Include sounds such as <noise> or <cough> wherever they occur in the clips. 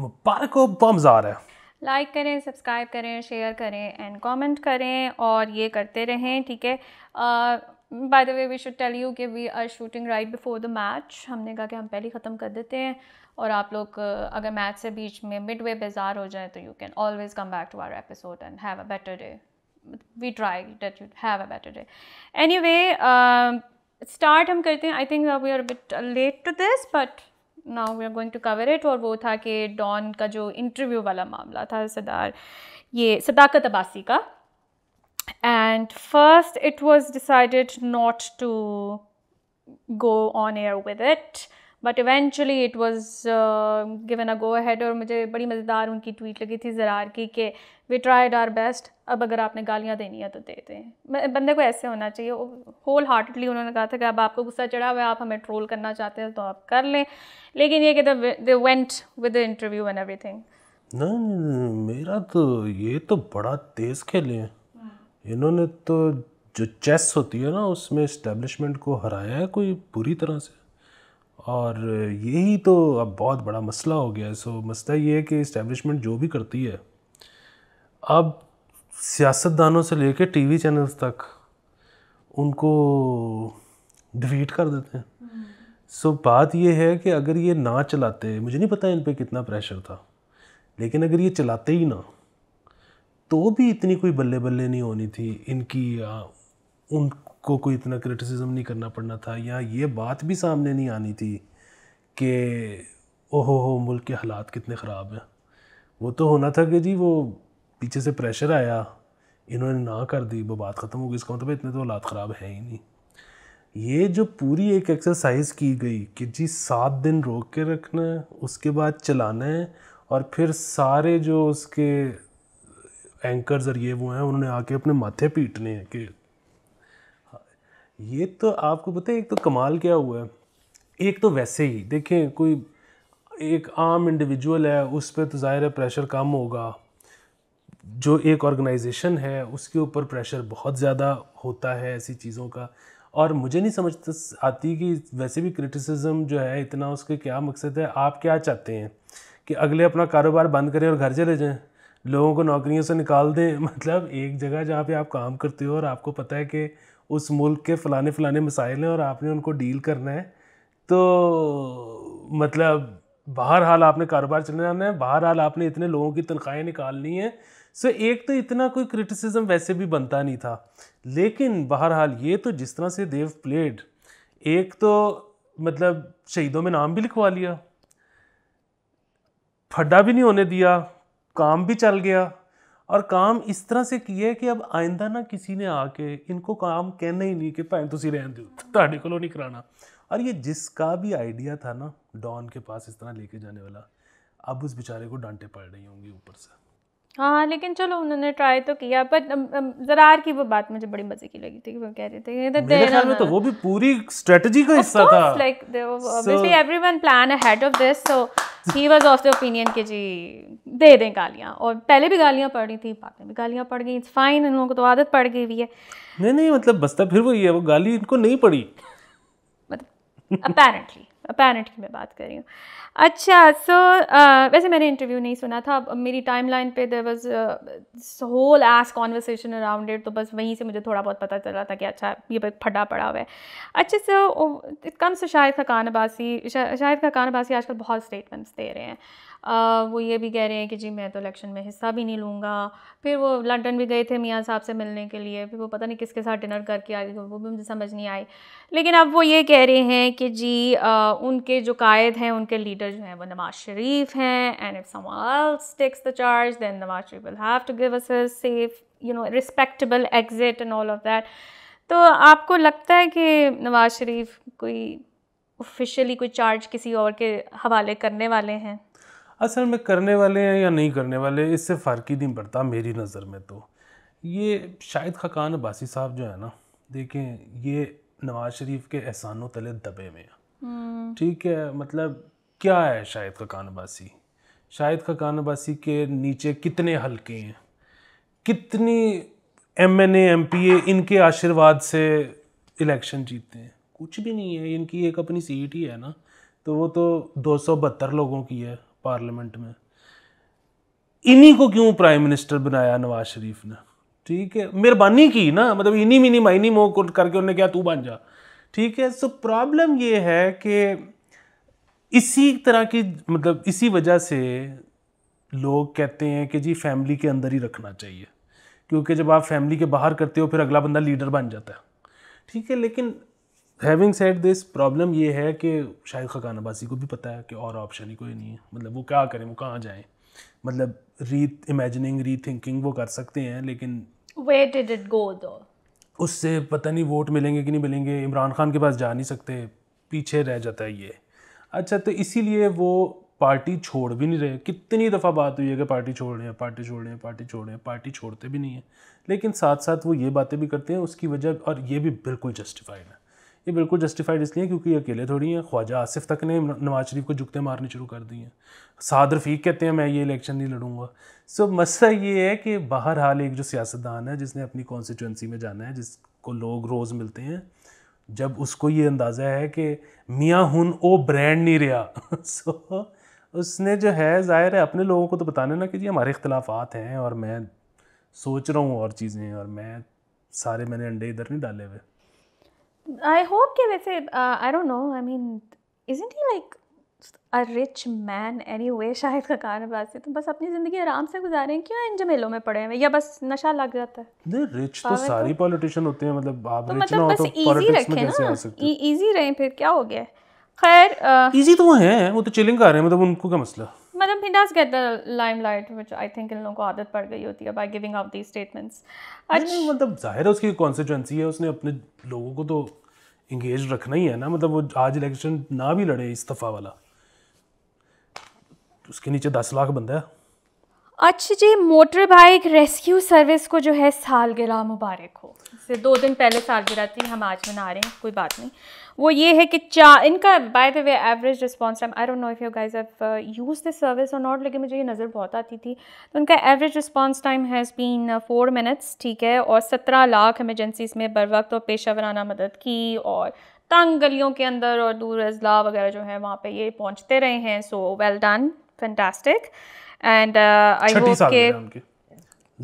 मुबारक हो बम्जार है लाइक करें सब्सक्राइब करें शेयर करें एंड कमेंट करें और ये करते रहें ठीक है by the way we should tell you कि we are shooting right before the match हमने कहा कि हम पहले ख़त्म कर देते हैं और आप लोग अगर मैच से बीच में मिड वे बेजार हो जाए तो you can always come back to our episode and have a better day we try that you have a better day anyway start हम करते हैं I think we are bit late to this but now we are going to cover it और वो था कि don का जो interview वाला मामला था सदार ये सदाकत अबासी का and first it was decided not to go on air with it but eventually it was given a go ahead और मुझे बड़ी मज़ेदार उनकी ट्वीट लगी थी ज़रार की कि वी ट्राइड आर बेस्ट अब अगर आपने गालियाँ देनी है तो दे दें बंदे को ऐसे होना चाहिए होल हार्टडली उन्होंने कहा था कि अब आपको गुस्सा चढ़ा हुआ है आप हमें ट्रोल करना चाहते हैं तो आप कर लें लेकिन ये कि they went with the interview and everything नहीं मेरा तो ये तो बड़ा तेज़ खेले हैं इन्होंने तो जो चेस होती है ना उसमें इस्टेब्लिशमेंट को हराया है कोई बुरी तरह से और यही तो अब बहुत बड़ा मसला हो गया है सो मसला ये है कि इस्टेब्लिशमेंट जो भी करती है अब सियासतदानों से टी टीवी चैनल्स तक उनको डिलीट कर देते हैं सो so, बात यह है कि अगर ये ना चलाते मुझे नहीं पता इन पर कितना प्रेशर था लेकिन अगर ये चलाते ही ना तो भी इतनी कोई बल्ले बल्ले नहीं होनी थी इनकी उन को कोई इतना क्रिटिसिज्म नहीं करना पड़ना था या ये बात भी सामने नहीं आनी थी कि ओहो हो मुल्क के हालात कितने ख़राब हैं वो तो होना था कि जी वो पीछे से प्रेशर आया इन्होंने ना कर दी वो बात ख़त्म हो गई इसका मतलब इतने तो हालात ख़राब हैं ही नहीं ये जो पूरी एक एक्सरसाइज की गई कि जी सात दिन रोक के रखना है उसके बाद चलाना है और फिर सारे जो उसके एंकर्स और ये वो हैं उन्होंने आके अपने माथे पीटने हैं कि ये तो आपको पता है एक तो कमाल क्या हुआ है एक तो वैसे ही देखें कोई एक आम इंडिविजुअल है उस पर तो ज़ाहिर है प्रेशर कम होगा जो एक ऑर्गेनाइजेशन है उसके ऊपर प्रेशर बहुत ज़्यादा होता है ऐसी चीज़ों का और मुझे नहीं समझ आती कि वैसे भी क्रिटिसिज्म जो है इतना उसके क्या मकसद है आप क्या चाहते हैं कि अगले अपना कारोबार बंद करें और घर चले जाएँ लोगों को नौकरियों से निकाल दें <laughs> मतलब एक जगह जहाँ पे आप काम करते हो और आपको पता है कि उस मुल्क के फ़लाने फ़लाने मसाइल हैं और आपने उनको डील करना है तो मतलब बाहर हाल आपने कारोबार चलाना है बाहर हाल आपने इतने लोगों की तनख्वाहें निकालनी हैं सो एक तो इतना कोई क्रिटिसिज्म वैसे भी बनता नहीं था लेकिन बहर हाल ये तो जिस तरह से देव प्लेड एक तो मतलब शहीदों में नाम भी लिखवा लिया फड्डा भी नहीं होने दिया काम भी चल गया और काम इस तरह से किया कि अब आइंदा ना किसी ने आके इनको काम कहना ही नहीं कि भाई तुम रहन दो ਦਿਓ को नहीं कराना और ये जिसका भी आइडिया था ना डॉन के पास इस तरह लेके जाने वाला अब उस बेचारे को डांटे पड़ रही होंगी ऊपर से हाँ लेकिन चलो उन्होंने ट्राई तो किया पर um, um, जरार की वो बात मुझे बड़ी मजे की लगी थी कि वो कह रहे थे तो मेरे ख्याल में तो वो भी पूरी स्ट्रेटजी का हिस्सा था like obviously everyone plan ahead of this so he was of the opinion कि जी दे दें गालियां और पहले भी गालियां पड़ रही थी बाद में भी गालियां पड़ गई इट्स फाइन इन लोगों को तो आदत पड़ गई हुई है नहीं नहीं मतलब बस्ता फिर वो ये वो गाली इनको नहीं पड़ी <laughs> मतलब अपेरेंटली पैरेंट की मैं बात कर रही हूँ अच्छा सो so, uh, वैसे मैंने इंटरव्यू नहीं सुना था मेरी टाइम लाइन पर there was whole ass conversation around it तो बस वहीं से मुझे थोड़ा बहुत पता चला था कि अच्छा ये फटा पड़ा हुआ है अच्छा so it comes Shahid Khaqan Abbasi Shahid Khaqan Abbasi आजकल बहुत स्टेटमेंट्स दे रहे हैं वो ये भी कह रहे हैं कि जी मैं तो इलेक्शन में हिस्सा भी नहीं लूँगा फिर वो लंदन भी गए थे मियाँ साहब से मिलने के लिए फिर वो पता नहीं किसके साथ डिनर करके आ गए वो भी मुझे समझ नहीं आई लेकिन अब वो ये कह रहे हैं कि जी आ, उनके जो कायद हैं उनके लीडर जो हैं वो नवाज शरीफ हैं and if takes the charge then Nawaz Sharif will have to give us safe you know respectable exit and all of that तो आपको लगता है कि नवाज शरीफ कोई ऑफिशियली कोई चार्ज किसी और के हवाले करने वाले हैं असल में करने वाले हैं या नहीं करने वाले इससे फ़र्क ही नहीं पड़ता मेरी नज़र में तो ये शाहिद खकान अब्बासी साहब जो है ना देखें ये नवाज़ शरीफ के एहसानों तले दबे में है हम्म। ठीक है मतलब क्या है शाहिद खकान अब्बासी शाहिद खकान अब्बासी के नीचे कितने हल्के हैं कितनी M N M P A इनके आशीर्वाद से इलेक्शन जीतते हैं कुछ भी नहीं है इनकी एक अपनी सीट ही है ना तो वो तो दो सौ बहत्तर लोगों की है पार्लियामेंट में इन्हीं को क्यों प्राइम मिनिस्टर बनाया नवाज शरीफ ने ठीक है मेहरबानी की ना मतलब इन्हीं मिनी माइनी मोह करके उन्होंने क्या तू बन जा ठीक है सो प्रॉब्लम ये है कि इसी तरह की मतलब इसी वजह से लोग कहते हैं कि जी फैमिली के अंदर ही रखना चाहिए क्योंकि जब आप फैमिली के बाहर करते हो फिर अगला बंदा लीडर बन जाता है ठीक है लेकिन हैविंग सेट दिस प्रॉब्लम ये है कि शायद खकान अबासी को भी पता है कि और ऑप्शन ही कोई नहीं है मतलब वो क्या करें वो कहाँ जाएँ मतलब री इमेजिनिंग री थिंकिंग वो कर सकते हैं लेकिन डिड इट गो दो उससे पता नहीं वोट मिलेंगे कि नहीं मिलेंगे इमरान खान के पास जा नहीं सकते पीछे रह जाता है ये अच्छा तो इसीलिए वो पार्टी छोड़ भी नहीं रहे कितनी दफ़ा बात हुई है कि पार्टी छोड़ रहे हैं पार्टी छोड़ रहे हैं पार्टी छोड़ रहे हैं पार्टी छोड़ते भी नहीं है लेकिन साथ साथ वो ये बातें भी करते हैं उसकी वजह और ये भी बिल्कुल जस्टिफाइड है ये बिल्कुल जस्टिफाइड इसलिए क्योंकि अकेले थोड़ी हैं ख्वाजा आसिफ तक ने नवाज शरीफ को जुकते मारने शुरू कर दिए हैं साद रफीक कहते हैं मैं ये इलेक्शन नहीं लड़ूंगा सो मसला ये है कि बाहर हाल एक जो सियासतदान है जिसने अपनी कॉन्स्टिट्यूंसी में जाना है जिसको लोग रोज़ मिलते हैं जब उसको ये अंदाज़ा है कि मियाँ हन ओ ब्रांड नहीं रहा सो <laughs> so, उसने जो है ज़ाहिर है अपने लोगों को तो बताना ना कि जी हमारे इख्तलाफात हैं और मैं सोच रहा हूँ और चीज़ें और मैं सारे मैंने अंडे इधर नहीं डाले हुए आई होप कि वैसे I don't know I mean isn't he like a rich man anyway शायद का कार से तो बस अपनी ज़िंदगी आराम से गुजारे हैं क्यों इन जमेलों में पड़े हैं या बस नशा लग जाता है नहीं रिच तो, तो सारी पॉलिटिशियन होते हैं मतलब आप तो रिच मतलब बस इजी तो रखें ना इजी e- रहे फिर क्या हो गया खैर इजी uh, तो हैं वो तो चिलिंग कर रहे हैं मतलब उनको क्या मसला मतलब he does get the limelight which I think इन लोगों को आदत पड़ गई होती है by giving out these statements अच्छा मतलब जाहिर है उसकी कॉन्स्टिट्यूएंसी है उसने अपने लोगों को तो इंगेज रखना ही है ना मतलब वो आज इलेक्शन ना भी लड़े इस दफ़ा वाला उसके नीचे दस लाख बंदा है अच्छा जी मोटर बाइक रेस्क्यू सर्विस को जो है सालगिरह मुबारक हो जैसे दो दिन पहले सालगिरह थी हम आज मना रहे हैं कोई बात नहीं वो ये है कि चार इनका by the way average response time I don't know if you guys have use this service और नॉट लेकिन मुझे ये नज़र बहुत आती थी तो उनका average response time has been four minutes ठीक है और सत्रह लाख एमरजेंसीज में बर वक्त और पेशा वराना मदद की और तंग गलियों के अंदर और दूर अजला वगैरह जो है वहाँ पर ये पहुँचते रहे हैं so well done fantastic and I hope के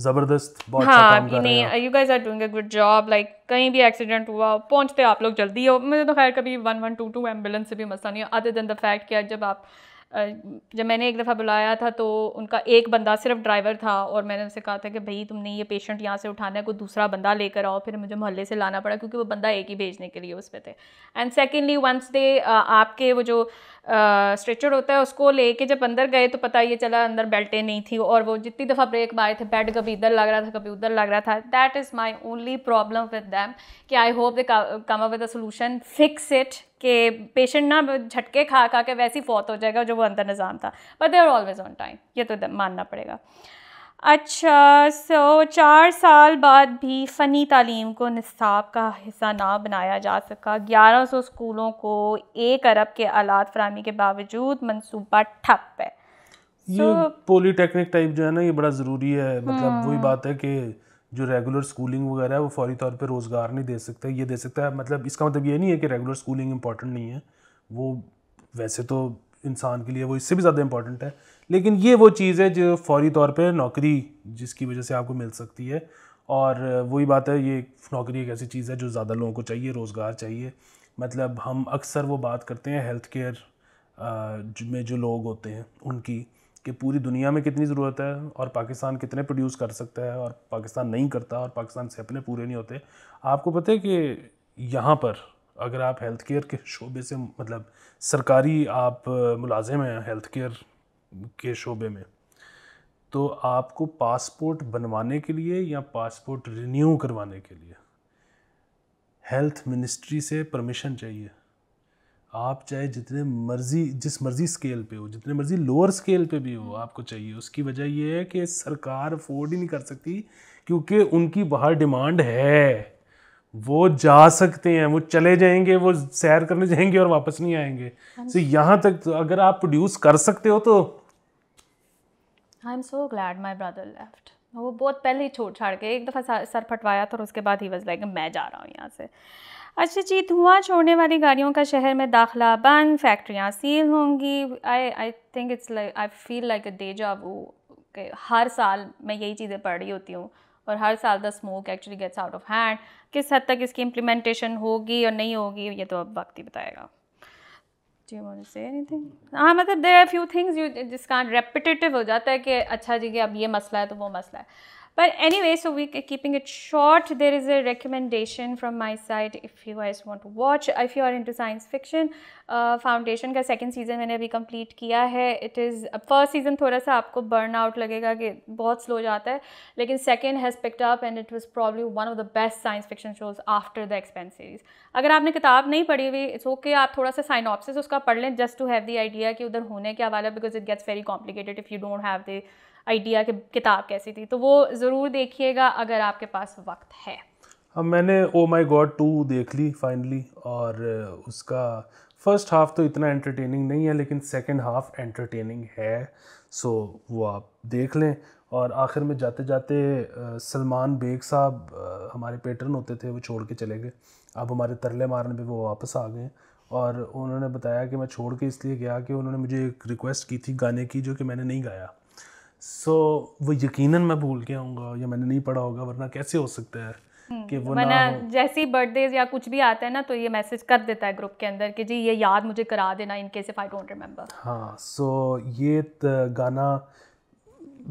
ज़बरदस्त बहुत अच्छा हाँ काम नहीं you guys are doing a good job like कहीं भी एक्सीडेंट हुआ पहुंचते आप लोग जल्दी हो मुझे तो खैर कभी one one two two ambulance से भी मसला नहीं है अदर देन द फैक्ट कि जब आप जब मैंने एक दफ़ा बुलाया था तो उनका एक बंदा सिर्फ ड्राइवर था और मैंने उनसे कहा था कि भाई तुमने ये पेशेंट यहाँ से उठाना है कोई दूसरा बंदा लेकर आओ फिर मुझे मोहल्ले से लाना पड़ा क्योंकि वो बंदा एक ही भेजने के लिए उस पर थे एंड सेकेंडली वंस दे आपके वो जो स्ट्रेचर होता है उसको लेके जब अंदर गए तो पता ये चला अंदर बेल्टें नहीं थी और वो जितनी दफ़ा ब्रेक मारे थे बेड कभी इधर लग रहा था कभी उधर लग रहा था that is my only problem with them कि I hope they come up with a solution fix it कि पेशेंट ना झटके खा खा के वैसे ही फौत हो जाएगा जो वो अंदर निज़ाम था but they are always on time ये तो मानना पड़ेगा अच्छा सो चार साल बाद भी फ़नी तालीम को निसाब का हिस्सा ना बनाया जा सका ग्यारह सौ स्कूलों को एक अरब के आलात फरहमी के बावजूद मनसूबा ठप है ये पॉलीटेक्निक टाइप जो है ना ये बड़ा ज़रूरी है मतलब वही हम्म। बात है कि जो रेगुलर स्कूलिंग वगैरह है वो फौरी तौर पे रोज़गार नहीं दे सकता ये दे सकता है मतलब इसका मतलब ये नहीं है कि रेगुलर स्कूलिंग इंपॉर्टेंट नहीं है वो वैसे तो इंसान के लिए वो इससे भी ज़्यादा इंपॉर्टेंट है लेकिन ये वो चीज़ है जो फौरी तौर पर नौकरी जिसकी वजह से आपको मिल सकती है और वही बात है ये नौकरी एक ऐसी चीज़ है जो ज़्यादा लोगों को चाहिए रोज़गार चाहिए मतलब हम अक्सर वो बात करते हैं हेल्थ केयर में जो लोग होते हैं उनकी कि पूरी दुनिया में कितनी ज़रूरत है और पाकिस्तान कितने प्रोड्यूस कर सकता है और पाकिस्तान नहीं करता और पाकिस्तान से अपने पूरे नहीं होते आपको पता है कि यहाँ पर अगर आप हेल्थ केयर के शोबे से मतलब सरकारी आप मुलाजिम हैं हेल्थ केयर के शोबे में तो आपको पासपोर्ट बनवाने के लिए या पासपोर्ट रिन्यू करवाने के लिए हेल्थ मिनिस्ट्री से परमिशन चाहिए आप चाहे जितने मर्जी जिस मर्जी स्केल पे हो जितने मर्जी लोअर स्केल पे भी हो आपको चाहिए उसकी वजह यह है कि सरकार अफोर्ड ही नहीं कर सकती क्योंकि उनकी बाहर डिमांड है वो जा सकते हैं वो चले जाएंगे वो सैर करने जाएंगे और वापस नहीं आएंगे सो हाँ यहाँ तक तो अगर आप प्रोड्यूस कर सकते हो तो I am so glad my brother left वो बहुत पहले ही छोड़ छाड़ के एक दफ़ा सर फटवाया था और उसके बाद ही वज लाइक मैं जा रहा हूँ यहाँ से अच्छा जी धुआं छोड़ने वाली गाड़ियों का शहर में दाखला बंद फैक्ट्रियाँ सील होंगी I I think it's like I feel like a day job हर साल मैं यही चीज़ें पढ़ रही होती हूँ और हर साल the smoke actually gets out of hand किस हद तक इसकी इम्प्लीमेंटेशन होगी और नहीं होगी ये तो अब वक्त ही बताएगा जी यू से एनीथिंग हाँ मतलब there are few things you जिसका रेपिटेटिव हो जाता है कि अच्छा जी कि अब ये मसला है तो वो मसला है But anyway, so we keeping it short, there is a recommendation from my side if you guys want to watch. If you are into science fiction, uh, Foundation का second season मैंने अभी complete किया है. It is first season थोड़ा सा आपको burn out लगेगा कि बहुत slow जाता है, लेकिन second has picked up and it was probably one of the best science fiction shows after the Expanse series. अगर आपने किताब नहीं पढ़ी हुई, it's okay आप थोड़ा सा synopsis उसका पढ़ लें just to have the idea कि उधर होने kya हवाला because it gets very complicated if you don't have the idea कि किताब कैसी थी तो वो ज़रूर देखिएगा अगर आपके पास वक्त है अब हाँ, मैंने ओ माई गॉड टू देख ली फाइनली और उसका फर्स्ट हाफ तो इतना एंटरटेनिंग नहीं है लेकिन सेकेंड हाफ एंटरटेनिंग है सो वो आप देख लें और आखिर में जाते जाते सलमान बेग साहब हमारे पेटर्न होते थे वो छोड़ के चले गए अब हमारे तरले मारने पे वो वापस आ गए और उन्होंने बताया कि मैं छोड़ के इसलिए गया कि उन्होंने मुझे एक रिक्वेस्ट की थी गाने की जो कि मैंने नहीं गाया सो so, वो यकीनन मैं भूल के आऊँगा या मैंने नहीं पढ़ा होगा वरना कैसे हो सकता है हम्म, कि वो मैंने जैसे ही बर्थडे या कुछ भी आता है ना तो ये मैसेज कर देता है ग्रुप के अंदर कि जी ये याद मुझे करा देना in case if I don't remember हाँ सो so, ये गाना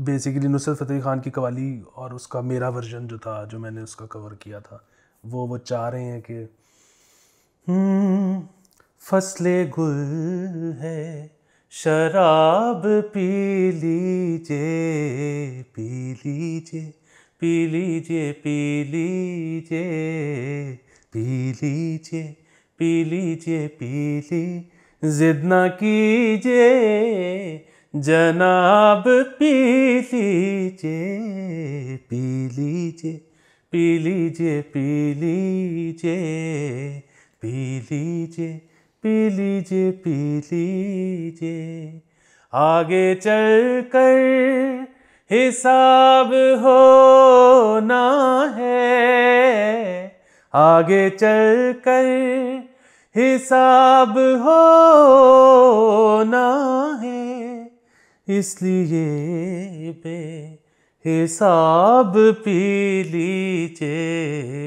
बेसिकली नुसरत फतेह खान की कवाली और उसका मेरा वर्जन जो था जो मैंने उसका कवर किया था वो वो चाह रहे हैं कि हम्म, फसले गुल है शराब पी लीजिए पी लीजिए पी लीजिए पी लीजिए पी लीजिए पी लीजिए पी ली जिद ना कीजिए जनाब पी लीजिए पी लीजिए पी लीजिए पी लीजिए पी लीजिए पी लीजिए पी लीजिए आगे चल कर हिसाब होना है आगे चल कर हिसाब होना है इसलिए बे हिसाब पी लीजिए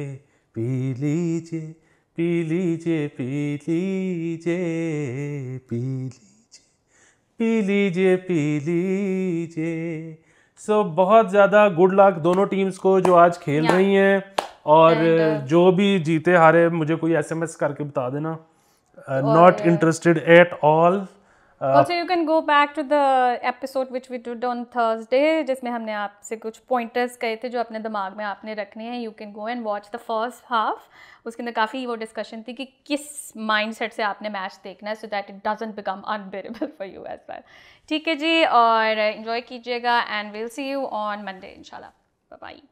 पी लीजिए पी लीजिए पी लीजिए पी लीजिए पी लीजिए पी लीजिए सो so, बहुत ज़्यादा गुड लक दोनों टीम्स को जो आज खेल yeah. रही हैं और And, uh, जो भी जीते हारे मुझे कोई एसएमएस करके बता देना not interested at all also you can go back to the episode which we did on Thursday जिसमें हमने आपसे कुछ pointers कहे थे जो अपने दिमाग में आपने रखने हैं you can go and watch the first half उसके अंदर काफ़ी वो discussion थी कि किस mindset से आपने match देखना है so that it doesn't become unbearable for you as well ठीक है जी और enjoy कीजिएगा and we'll see you on Monday इंशाल्लाह bye bye